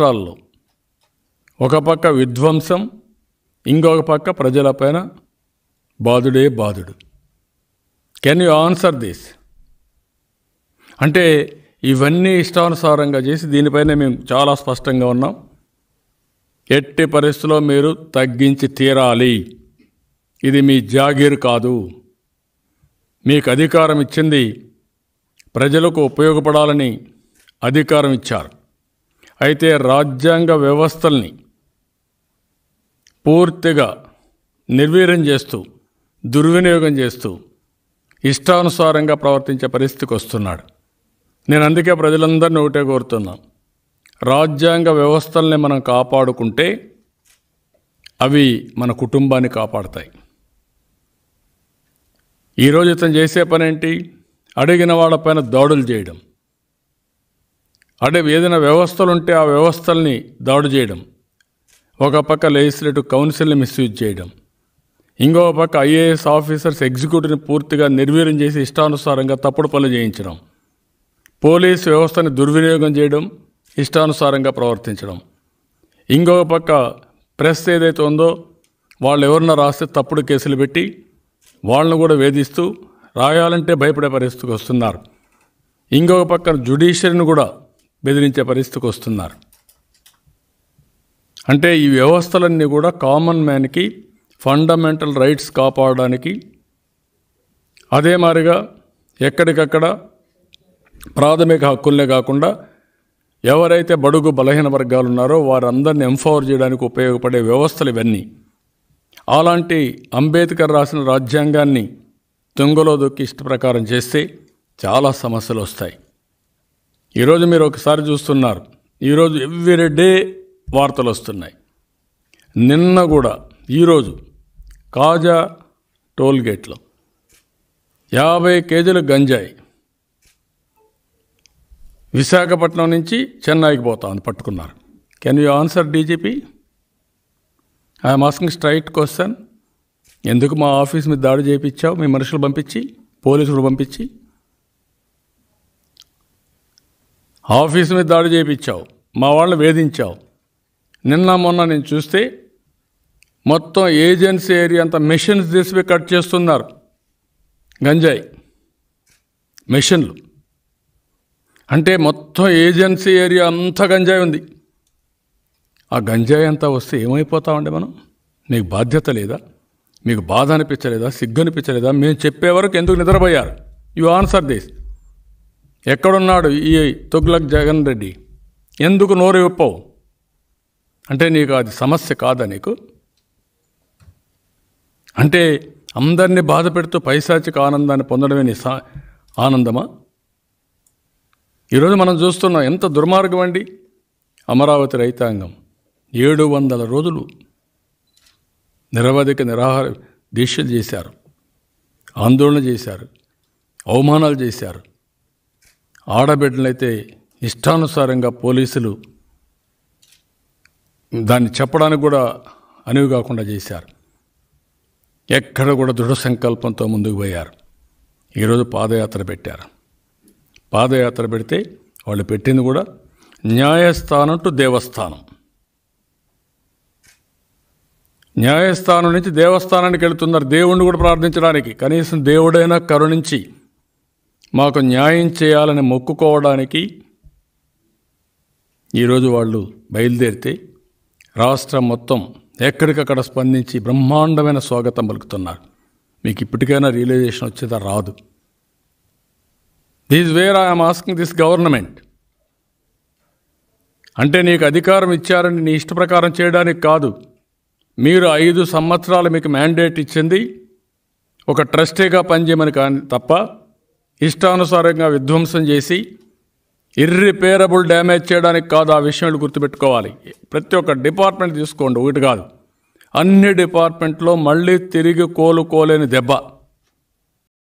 సంవత్సరాల్లో ఒక పక్క విధ్వంసం ఇంకొక పక్క ప్రజలపైన బాధుడే బాధుడు కెన్ యూ ఆన్సర్ దిస్ అంటే ఇవన్నీ ఇష్టానుసారంగా చేసి దీనిపైన మేము చాలా స్పష్టంగా ఉన్నాం ఎట్టి పరిస్థితుల్లో మీరు తగ్గించి తీరాలి ఇది మీ జాగీర్ కాదు మీకు అధికారం ఇచ్చింది ప్రజలకు ఉపయోగపడాలని అధికారం ఇచ్చారు అయితే రాజ్యాంగ వ్యవస్థల్ని పూర్తిగా నిర్వీర్యం చేస్తూ దుర్వినియోగం చేస్తూ ఇష్టానుసారంగా ప్రవర్తించే పరిస్థితికి వస్తున్నాడు నేను అందుకే ప్రజలందరినీ ఒకటే కోరుతున్నాను రాజ్యాంగ వ్యవస్థల్ని మనం కాపాడుకుంటే అవి మన కుటుంబాన్ని కాపాడతాయి ఈరోజు ఇతను చేసే పనేంటి అడిగిన వాళ్ళపైన దాడులు చేయడం అంటే ఏదైనా వ్యవస్థలు ఉంటే ఆ వ్యవస్థల్ని దాడి చేయడం ఒక పక్క లెజిస్లేటివ్ కౌన్సిల్ని మిస్యూజ్ చేయడం ఇంకో పక్క ఐఏఎస్ ఆఫీసర్స్ ఎగ్జిక్యూటివ్ని పూర్తిగా నిర్వీర్యం చేసి ఇష్టానుసారంగా తప్పుడు పనులు చేయించడం పోలీస్ వ్యవస్థని దుర్వినియోగం చేయడం ఇష్టానుసారంగా ప్రవర్తించడం ఇంకొక పక్క ప్రెస్ ఏదైతే ఉందో వాళ్ళు ఎవరన్నా రాస్తే తప్పుడు కేసులు పెట్టి వాళ్ళను కూడా వేధిస్తూ రాయాలంటే భయపడే పరిస్థితికి వస్తున్నారు ఇంకొక పక్కన జ్యుడిషియరీని కూడా బెదిరించే పరిస్థితికి వస్తున్నారు అంటే ఈ వ్యవస్థలన్నీ కూడా కామన్ మ్యాన్కి ఫండమెంటల్ రైట్స్ కాపాడడానికి అదే మారిగా ఎక్కడికక్కడ ప్రాథమిక హక్కులనే కాకుండా ఎవరైతే బడుగు బలహీన వర్గాలు ఉన్నారో వారందరిని ఎంఫవర్ చేయడానికి ఉపయోగపడే వ్యవస్థలు ఇవన్నీ అలాంటి అంబేద్కర్ రాసిన రాజ్యాంగాన్ని తుంగలో దొక్కి ఇష్ట ప్రకారం చేస్తే చాలా సమస్యలు వస్తాయి ఈరోజు మీరు ఒకసారి చూస్తున్నారు ఈరోజు ఎవ్రీ డే వార్తలు వస్తున్నాయి నిన్న కూడా ఈరోజు కాజా టోల్గేట్లో యాభై కేజీల గంజాయి విశాఖపట్నం నుంచి చెన్నైకి పోతా అని పట్టుకున్నారు can you answer DGP I'm asking straight question ఎందుకు మా ఆఫీస్ మీద దాడి చేయించావు మీ మనుషులు పంపించి పోలీసులు పంపించి ఆఫీస్ మీద దాడి చేయించావు మా వాళ్ళని వేధించావు నిన్న మొన్న నేను చూస్తే మొత్తం ఏజెన్సీ ఏరియా అంతా మెషిన్స్ తీసిపోయి కట్ చేస్తున్నారు గంజాయి మెషిన్లు అంటే మొత్తం ఏజెన్సీ ఏరియా అంతా గంజాయి ఉంది ఆ గంజాయి అంతా వస్తే ఏమైపోతామండి మనం నీకు బాధ్యత లేదా మీకు బాధ అనిపించలేదా సిగ్గు అనిపించలేదా మేము చెప్పే వరకు ఎందుకు నిద్రపోయారు యు ఆన్సర్ దిస్ ఎక్కడున్నాడు ఈ తుగ్లక్ జగన్ రెడ్డి ఎందుకు నోరు విప్పవు అంటే నీకు అది సమస్య కాదా నీకు అంటే అందరినీ బాధ పెడుతూ పైశాచిక ఆనందాన్ని పొందడమే నీ ఆనందమా ఈరోజు మనం చూస్తున్నాం ఎంత దుర్మార్గం అండి అమరావతి రైతాంగం ఏడు వందల రోజులు నిరవధిక నిరాహార దీక్షలు చేశారు ఆందోళన చేశారు అవమానాలు చేశారు ఆడబిడ్డలైతే ఇష్టానుసారంగా పోలీసులు దాన్ని చెప్పడానికి కూడా అనివి కాకుండా చేశారు ఎక్కడ కూడా దృఢ సంకల్పంతో ముందుకు పోయారు ఈరోజు పాదయాత్ర పెట్టారు పాదయాత్ర పెడితే వాళ్ళు పెట్టింది కూడా న్యాయస్థానం టు దేవస్థానం న్యాయస్థానం నుంచి దేవస్థానానికి వెళుతున్నారు దేవుణ్ణి కూడా ప్రార్థించడానికి కనీసం దేవుడైనా కరుణించి మాకు న్యాయం చేయాలని మొక్కుకోవడానికి ఈరోజు వాళ్ళు బయలుదేరితే రాష్ట్రం మొత్తం ఎక్కడికక్కడ స్పందించి బ్రహ్మాండమైన స్వాగతం పలుకుతున్నారు మీకు ఇప్పటికైనా రియలైజేషన్ వచ్చేదా రాదు these where I'm asking this government అంటే నీకు అధికారం ఇచ్చారని నీ ఇష్ట ప్రకారం చేయడానికి కాదు మీరు ఐదు సంవత్సరాలు మీకు మ్యాండేట్ ఇచ్చింది ఒక ట్రస్టీగా పనిచేయమని కానీ తప్ప ఇష్టానుసారంగా విధ్వంసం చేసి ఇర్రిపేరబుల్ డ్యామేజ్ చేయడానికి కాదు ఆ విషయాలు గుర్తుపెట్టుకోవాలి ప్రతి ఒక్క డిపార్ట్మెంట్ తీసుకోండి ఒకటి కాదు అన్ని డిపార్ట్మెంట్లో మళ్ళీ తిరిగి కోలుకోలేని దెబ్బ